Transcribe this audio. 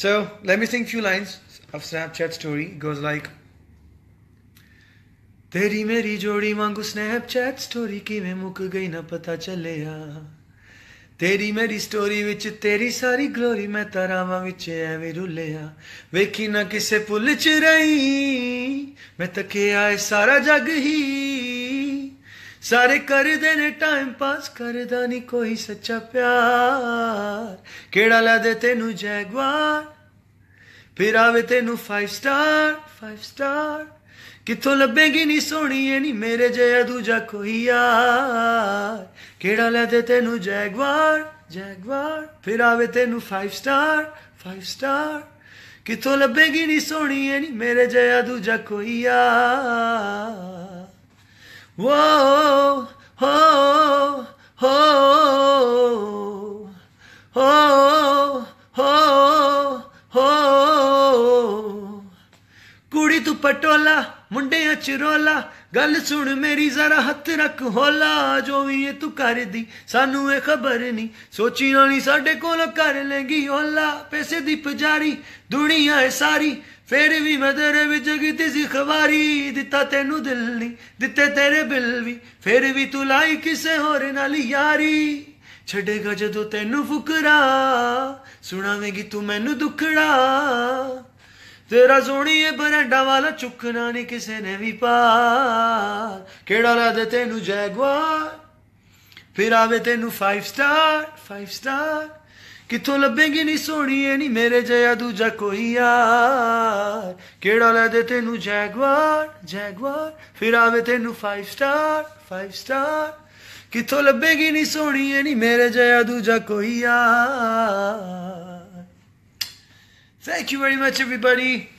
So let me sing few lines of Snapchat story. It goes like तेरी मेरी जोड़ी मांगू स्नैपचैट स्टोरी की मैं मुक गई ना पता चले आ ਤੇਰੀ ਮੇਰੀ ਸਟੋਰੀ ਵਿੱਚ ਤੇਰੀ ਸਾਰੀ ਗਲੋਰੀ ਮੈਂ ਤਰਾਵਾਂ ਵਿੱਚ ਐਵੇਂ ਰੁੱਲਿਆ ਵੇਖੀ ਨਾ ਕਿਸੇ ਪੁੱਲ 'ਚ ਰਹੀ ਮੈਂ ਤੱਕਿਆ ਸਾਰਾ ਜੱਗ ਹੀ ਸਾਰੇ ਕਰਦੇ ਨੇ ਟਾਈਮ ਪਾਸ ਕਰਦਾ ਨਹੀਂ ਕੋਈ ਸੱਚਾ ਪਿਆਰ ਕਿਹੜਾ ਲੈ ਦੇ ਤੈਨੂੰ ਜੈਗਵਾਰ ਫਿਰ ਆਵੇ ਤੈਨੂੰ 5 ਸਟਾਰ 5 ਸਟਾਰ ਕਿੱਥੋਂ ਲੱਭੇਗੀ ਨਹੀਂ ਸੋਣੀ ਐ ਨਹੀਂ ਮੇਰੇ ਜਿਹਾ ਦੂਜਾ ਕੋਈ ਯਾਰ ਕਿਹੜਾ ਲੈ ਦੇ ਤੈਨੂੰ ਜੈਗਵਾਰ ਜੈਗਵਾਰ ਫਿਰ ਆਵੇ ਤੈਨੂੰ 5 ਸਟਾਰ 5 ਸਟਾਰ ਕਿੱਥੋਂ ਲੱਭੇਗੀ ਨਹੀਂ ਸੋਣੀ ਐ ਨਹੀਂ ਮੇਰੇ ਜਿਹਾ ਦੂਜਾ ਕੋਈ ਯਾਰ ਵਾਹ ਹੋ ਹੋ ਹੋ ਕੁੜੀ ਤੂੰ ਪਟੋਲਾ ਮੁੰਡਿਆਂ ਚ ਰੋਲਾ ਗੱਲ ਸੁਣ ਮੇਰੀ ਜ਼ਰਾ ਹੱਥ ਰੱਖ ਹੋਲਾ ਜੋ ਵੀ ਇਹ ਤੂੰ ਕਰਦੀ ਸਾਨੂੰ ਇਹ ਖਬਰ ਨਹੀਂ ਸੋਚੀ ਨਹੀਂ ਸਾਡੇ ਕੋਲ ਕਰ ਲੈਂਗੀ ਹੋਲਾ ਪੈਸੇ ਦੀ ਪੁਜਾਰੀ ਦੁਨੀਆ ਹੈ ਸਾਰੀ ਫੇਰ ਵੀ ਮਦਰ ਵਿੱਚ ਜਗਤੀ ਸੀ ਖਵਾਰੀ ਦਿੱਤਾ ਤੈਨੂੰ ਦਿਲ ਨਹੀਂ ਦਿੱਤੇ ਤੇਰੇ ਬਿਲ ਵੀ ਫੇਰ ਵੀ ਤੂੰ ਲਾਈ ਕਿਸੇ ਹੋਰ ਨਾਲ ਯਾਰੀ ਛੱਡੇਗਾ ਜਦੋਂ ਤੈਨੂੰ ਫੁਕਰਾ ਸੁਣਾਵੇਂਗੀ ਤੂੰ ਮੈਨੂੰ ਦੁਖੜਾ ਤੇਰਾ ਸੋਣੀਏ ਬਰੰਡਾ ਵਾਲਾ ਚੁੱਕਣਾ ਨਹੀਂ ਕਿਸੇ ਨੇ ਵੀ ਪਾ ਕਿਹੜਾ ਲਾ ਦੇ ਤੈਨੂੰ ਜੈਗਵਾਰ ਫਿਰ ਆਵੇ ਤੈਨੂੰ 5 ਸਟਾਰ 5 ਸਟਾਰ ਕਿਥੋਂ ਲੱਭੇਂਗੀ ਨਹੀਂ ਸੋਣੀਏ ਨਹੀਂ ਮੇਰੇ ਜਿਹਾ ਦੂਜਾ ਕੋਈ ਯਾਰ ਕਿਹੜਾ ਲੈ ਦੇ ਤੈਨੂੰ ਜੈਗਵਾਰ ਜੈਗਵਾਰ ਫਿਰ ਆਵੇ ਤੈਨੂੰ 5 ਸਟਾਰ 5 ਸਟਾਰ ਕਿੱਥੋਂ ਲੱਭੇਗੀ ਨਹੀਂ ਸੋਣੀ ਐ ਨਹੀਂ ਮੇਰੇ ਜਿਹਾ ਦੂਜਾ ਕੋਈ ਆ thank you very much everybody